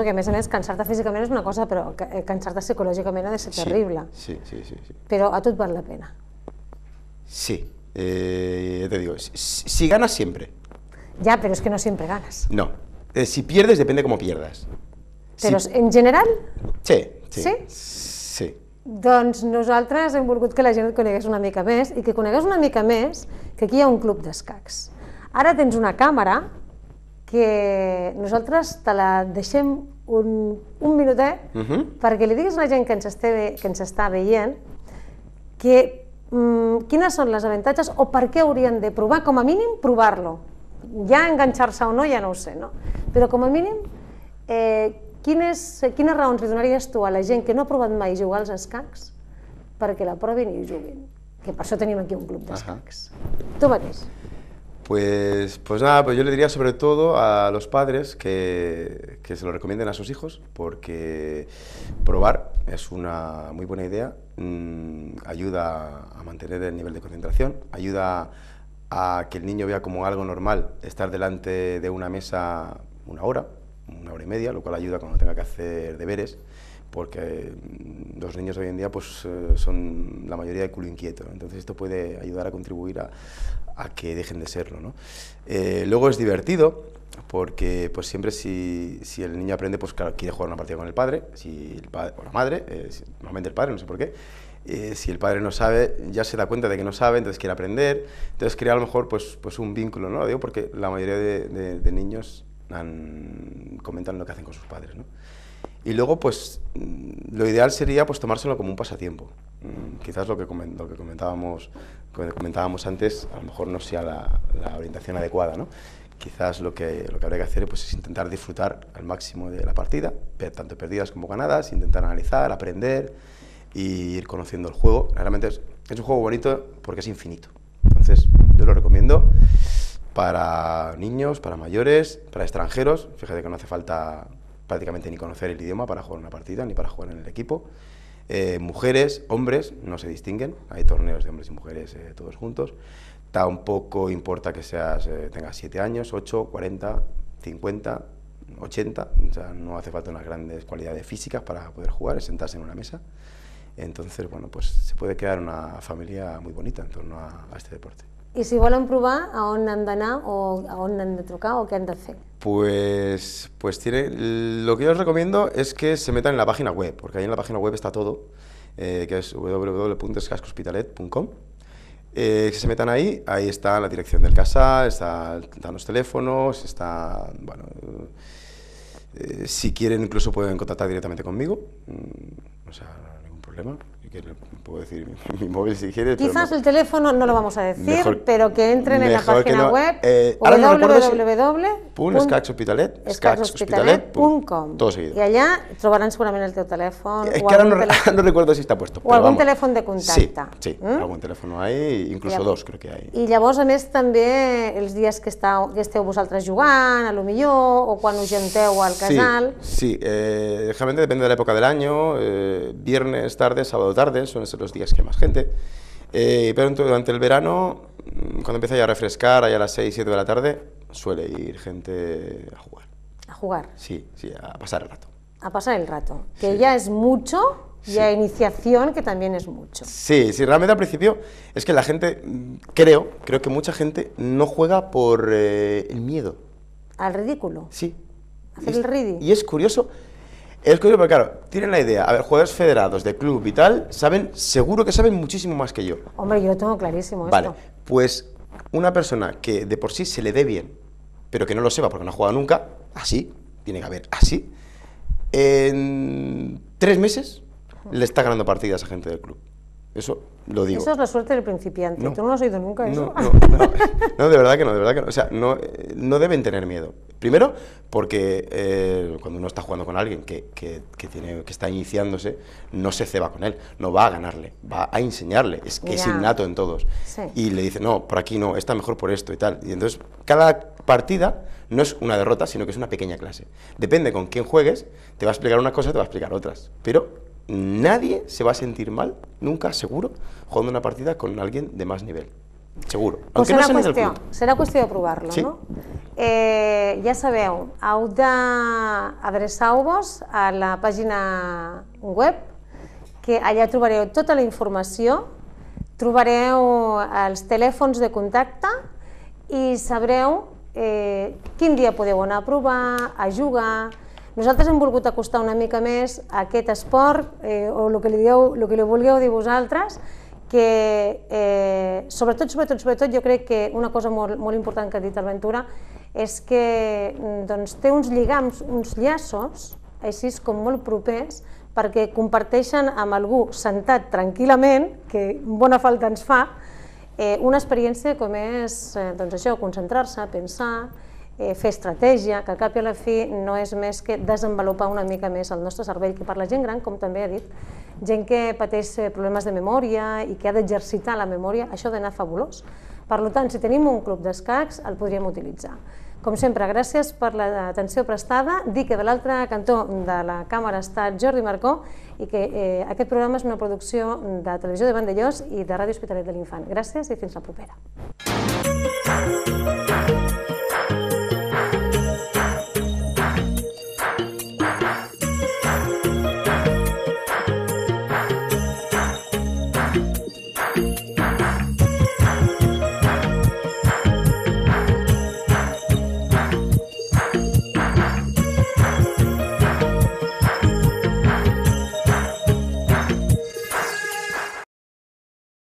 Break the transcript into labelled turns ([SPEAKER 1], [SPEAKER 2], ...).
[SPEAKER 1] Perquè a més a més cansar-te físicament és una cosa, però eh, cansar-te psicològicament ha de ser terrible.
[SPEAKER 2] Sí, sí, sí, sí.
[SPEAKER 1] Però a tot val la pena.
[SPEAKER 2] Sí, eh, te digo, si, si ganas siempre.
[SPEAKER 1] Ja, però es que no sempre ganas.
[SPEAKER 2] No, eh, si pierdes depende com pierdas. Però si... en general? Sí, sí. Sí? Sí.
[SPEAKER 1] Doncs nosaltres hem volgut que la gent et conegués una mica més i que conegués una mica més que aquí hi ha un club d'escacs. Ara tens una càmera que nosaltres te la deixem un, un minutet uh mhm. -huh. perquè li diguis a la gent que ens, este, que ens està veient que mm, quines són les avantatges o per què haurien de provar, com a mínim, provar-lo. Ja enganxar-se o no, ja no ho sé, no? Però com a mínim, eh, quines, quines raons li donaries tu a la gent que no ha provat mai jugar als escacs perquè la provin i juguin? Que per això tenim aquí un club
[SPEAKER 2] d'escacs. Uh
[SPEAKER 1] -huh. Tu mateix.
[SPEAKER 2] Pues, pues nada, pues yo le diría sobre todo a los padres que, se lo recomienden a sus hijos, porque probar es una muy buena idea, mm, ayuda a mantener el nivel de concentración, ayuda a que el niño vea como algo normal estar delante de una mesa una hora, una hora y media, lo cual ayuda cuando tenga que hacer deberes porque mm, los niños hoy en día pues, eh, son la mayoría de culo inquieto, entonces esto puede ayudar a contribuir a, que dejen de serlo. ¿no? Eh, luego es divertido, porque pues siempre si, si, el niño aprende, pues quiere jugar una partida con el padre, si o la madre, eh, normalmente el padre, no sé por qué, si el padre no sabe, ya se da cuenta de que no sabe, entonces quiere aprender, entonces crea a lo mejor pues, pues un vínculo, ¿no? digo porque la mayoría de, niños han, comentan lo que hacen con sus padres, ¿no? Y luego, pues, mm, lo ideal sería pues, tomárselo como un pasatiempo. Mm, quizás lo que, lo que comentábamos, comentábamos antes, a lo mejor no sea la, orientación adecuada, ¿no? Quizás lo que, lo que habría que hacer pues, es intentar disfrutar al máximo de la partida, tanto perdidas como ganadas, intentar analizar, aprender y ir conociendo el juego. Realmente es, es un juego bonito porque es infinito. Entonces, yo lo recomiendo para niños, para mayores, para extranjeros. Fíjate que no hace falta prácticamente ni conocer el idioma para jugar una partida, ni para jugar en el equipo. Eh, mujeres, hombres, no se distinguen, hay torneos de hombres y mujeres eh, todos juntos. Tampoco importa que seas, eh, tengas 7 años, 8, 40, 50, 80, o sea, no hace falta unas grandes cualidades físicas para poder jugar, es sentarse en una mesa. Entonces, bueno, pues se puede crear una familia muy bonita en torno a este deporte.
[SPEAKER 1] ¿Y si volen probar, a on han d'anar o a on han de o qué han de hacer?
[SPEAKER 2] Pues, pues tiene, lo que yo os recomiendo es que se metan en la página web, porque ahí en la página web está todo, eh, que es www.escascohospitalet.com. Eh, que se metan ahí, ahí está la dirección del casa, están los teléfonos, está, bueno, eh, si quieren incluso pueden contactar directamente conmigo, mm, o sea, ningún problema puedo decir mi, móvil si quieres. Quizás
[SPEAKER 1] el teléfono no lo vamos a decir, pero que entren en la página web eh, www.escaxhospitalet.com. allá todo seguido. el teléfono Es que ahora
[SPEAKER 2] no, recuerdo si está puesto. O algún
[SPEAKER 1] teléfono de contacto
[SPEAKER 2] Sí, sí ¿Mm? teléfono hay, incluso dos creo que hay
[SPEAKER 1] y ya vos, a también los días que, está que esteu vosaltres jugant, a lo millor, o cuando us al Canal
[SPEAKER 2] Sí, eh, realmente depende de la época del año, eh, viernes, tarde, sábado, tarde, son esos los días que hay más gente. Eh, pero durante el verano, mm, cuando empieza ya a refrescar, allá a las 6, 7 de la tarde, suele ir gente a jugar. ¿A jugar? Sí, sí, a pasar el
[SPEAKER 1] rato. A pasar el rato, que ya es mucho y a iniciación, que también es mucho.
[SPEAKER 2] Sí, sí, realmente al principio es que la gente, mm, creo, creo que mucha gente no juega por eh, el miedo.
[SPEAKER 1] Al ridículo. Sí. Hacer el ridículo.
[SPEAKER 2] Y es curioso, es que claro, tienen la idea, a ver, jugadores federados de club y tal, saben, seguro que saben muchísimo más que yo.
[SPEAKER 1] Hombre, yo lo tengo clarísimo Vale,
[SPEAKER 2] pues una persona que de por sí se le dé bien, pero que no lo sepa porque no ha jugado nunca, así, tiene que haber así, en tres meses le está ganando partidas a gente del club. Eso lo digo. Eso es
[SPEAKER 1] la suerte del principiante. No. Tú no lo has oído nunca eso. No, no,
[SPEAKER 2] no, de verdad que no, de verdad que no. O sea, no, eh, no deben tener miedo. Primero, porque eh, cuando uno está jugando con alguien que, tiene, que está iniciándose, no se ceba con él, no va a ganarle, va a enseñarle, es que es innato en todos. Y le dice, no, por aquí no, está mejor por esto y tal. Y entonces, cada partida no es una derrota, sino que es una pequeña clase. Depende con quién juegues, te va a explicar una cosa, te va a explicar otras. Pero nadie se va a sentir mal, nunca seguro, jugando una partida con alguien de más nivel. Seguro. Pues serà, no qüestió,
[SPEAKER 1] serà qüestió de provar-lo, sí. no? Eh, ja sabeu, heu d'adreçar-vos a la pàgina web, que allà trobareu tota la informació, trobareu eh, els telèfons de contacte i sabreu eh, quin dia podeu anar a provar, a jugar... Nosaltres hem volgut acostar una mica més a aquest esport, eh, o el que, li dieu, el que li vulgueu dir vosaltres, que eh, sobretot, sobretot, sobretot, jo crec que una cosa molt, molt important que ha dit el Ventura és que mm, doncs, té uns lligams, uns llaços, així com molt propers, perquè comparteixen amb algú sentat tranquil·lament, que bona falta ens fa, eh, una experiència com és eh, doncs això, concentrar-se, pensar, eh, fer estratègia, que al cap i a la fi no és més que desenvolupar una mica més el nostre cervell, que per la gent gran, com també ha dit, gent que pateix eh, problemes de memòria i que ha d'exercitar la memòria, això d'anar fabulós. Per tant, si tenim un club d'escacs, el podríem utilitzar. Com sempre, gràcies per l'atenció prestada. Dic que de l'altre cantó de la càmera està Jordi Marcó i que eh, aquest programa és una producció de Televisió de Vandellós i de Ràdio Hospitalet de l'Infant. Gràcies i fins la propera.